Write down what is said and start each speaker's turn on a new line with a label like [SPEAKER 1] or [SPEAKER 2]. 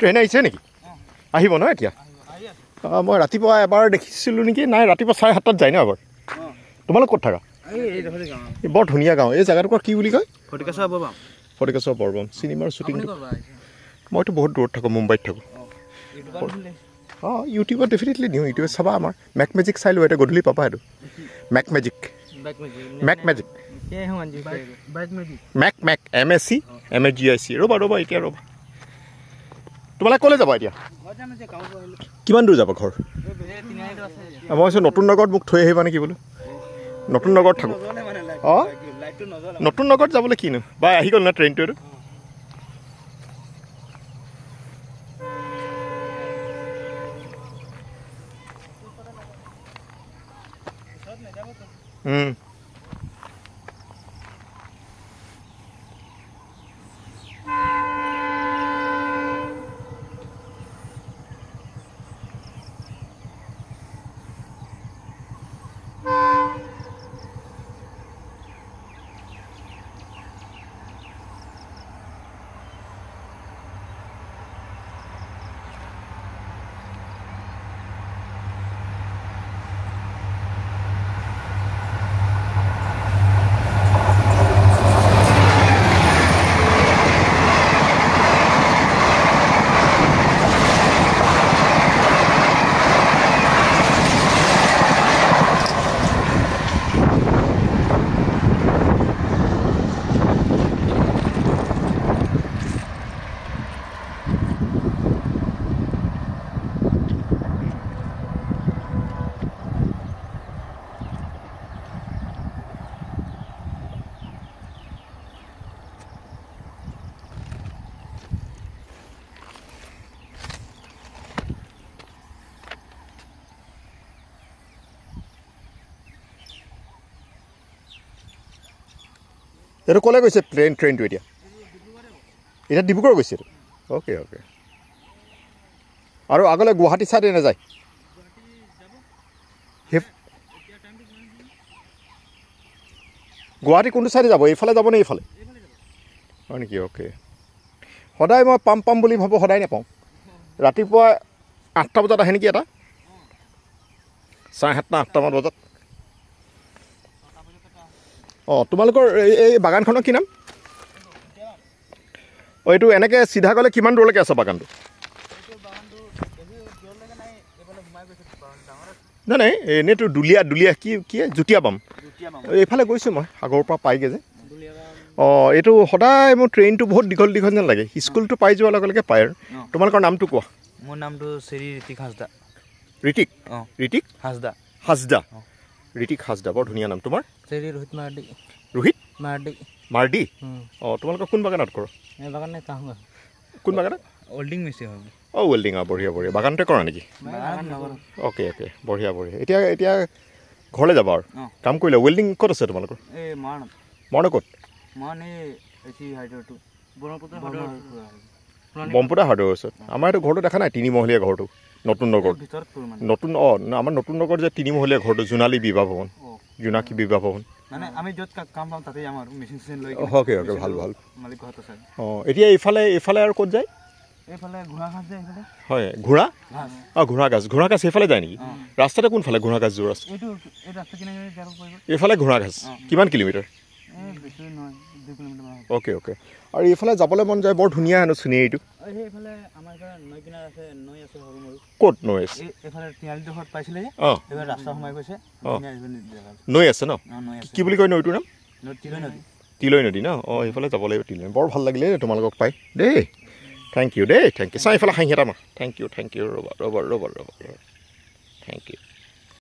[SPEAKER 1] train আহিছে নেকি আহিব ন এতিয়া অঁ মই ৰাতিপুৱা এবাৰ দেখিছিলোঁ নেকি নাই ৰাতিপুৱা চাৰে সাতটাত যায় ন এবাৰ তোমালোক ক'ত থাকা বৰ ধুনীয়া গাঁও এই জেগাটুকুৰা কি বুলি কয় ফটিকাচৰ পৰ্বম চিনেমাৰ শ্বুটিংটো মইতো বহুত দূৰত থাকোঁ মুম্বাইত থাকোঁ অঁ ইউটিউবত ডেফিনেটলি দিওঁ ইউটিউবত চাবা আমাৰ মেক মেজিক চাই লোৱা এতিয়া গধূলি পাবা সেইটো make magic make magic make make এম এছ চি এম এছ জি আই চি ৰ'বা ৰ'বা এতিয়া ৰ'বা তোমালোকে ক'লৈ যাবা এতিয়া কিমান দূৰ যাবা ঘৰ মই কৈছোঁ নতুন নগৰত মোক থৈ আহিবা নেকি বোলো নতুন নগৰত থাকোঁ অঁ নতুন নগৰত যাবলৈ কিনো বা আহি গ'ল ন ট্ৰেইনটো এইটো এইটো ক'লে গৈছে প্লেইন ট্ৰেইনটো এতিয়া এতিয়া ডিব্ৰুগড় গৈছে এইটো অ'কে অ'কে আৰু আগলৈ গুৱাহাটী চাইডে নাযায় গুৱাহাটী কোনটো চাইডে যাব এইফালে যাবনে এইফালে হয় নেকি অ'কে সদায় মই পাম পাম বুলি ভাবোঁ সদায় নাপাওঁ ৰাতিপুৱা আঠটা বজাত আহে নেকি এটা চাৰে সাতটা আঠটামান বজাত অঁ তোমালোকৰ এই বাগানখনৰ কি নাম অঁ এইটো এনেকৈ চিধা গ'লে কিমান দূৰলৈকে আছে বাগানটো নাই নাই এনেইতো দুলীয়া দুলীয়া কি কি জুতীয়া পাম এইফালে গৈছোঁ মই আগৰ পৰা পাইগৈ যে অঁ এইটো সদায় মোৰ ট্ৰেইনটো বহুত দীঘল দীঘল যেন লাগে স্কুলটো পাই যোৱাৰ লগে লগে পায় আৰু তোমালোকৰ নামটো কোৱা মোৰ নামটো শ্ৰী ঋতিক হাজদা ঋতিক অঁ ঋতিক হাজদা হাজদা ঋতিক হাজদা বৰ ধুনীয়া নাম তোমাৰ শ্ৰী ৰোহিত মাৰ্ডি ৰোহিত মাৰ্ডি মাৰ্ডি অঁ তোমালোকে কোন বাগানত কৰো কোন বাগানত ৱেল্ডিং মেচিন হয় অঁ ৱেল্ডিং অঁ বঢ়িয়া বঢ়িয়া বাগানতে কৰা নেকি অ'কে অ'কে বঢ়িয়া বঢ়িয়া এতিয়া এতিয়া ঘৰলৈ যাবা আৰু কাম কৰিলে ৱেল্ডিং ক'ত আছে তোমালোকৰ মৰাণ ক'ত বম্পুটা হাৰ্ডৱেৰ ওচৰত আমাৰ এইটো ঘৰটো দেখা নাই তিনিমহলীয়া ঘৰটো নতুন নগৰ নতুন অঁ আমাৰ নতুন নগৰ যে তিনিমহলীয়া ঘৰটো জোনালী বিবাহ ভৱন জোনাকী বিবাহ ভৱন ভাল ভাল অঁ এতিয়া এইফালে এইফালে আৰু ক'ত যায় হয় ঘোঁৰা অঁ ঘোঁৰাঘাজ ঘোঁৰাঘাজ সেইফালে যায় নেকি ৰাস্তাটো কোনফালে ঘোঁৰাঘাজ যোৰ আছে এইফালে ঘোঁৰাঘাজ কিমান কিলোমিটাৰ ওকে ওকে আৰু এইফালে যাবলৈ মন যায় বৰ ধুনীয়া হেনো চিনেৰীটো ক'ত নৈ আছে নৈ আছে ন কি বুলি কয় নৈটোৰ নাম তিলৈ নদী ন অঁ এইফালে যাব লাগিব তিলৈ বৰ ভাল লাগিলে তোমালোকক পাই দেই থেংক ইউ দেই থেংক ইউ চাই এইফালে হাঁহি এটা মা থেংক ইউ থেংক ইউ ৰ'বা ৰ'বা ৰ'বা ৰ'বা থেংক ইউ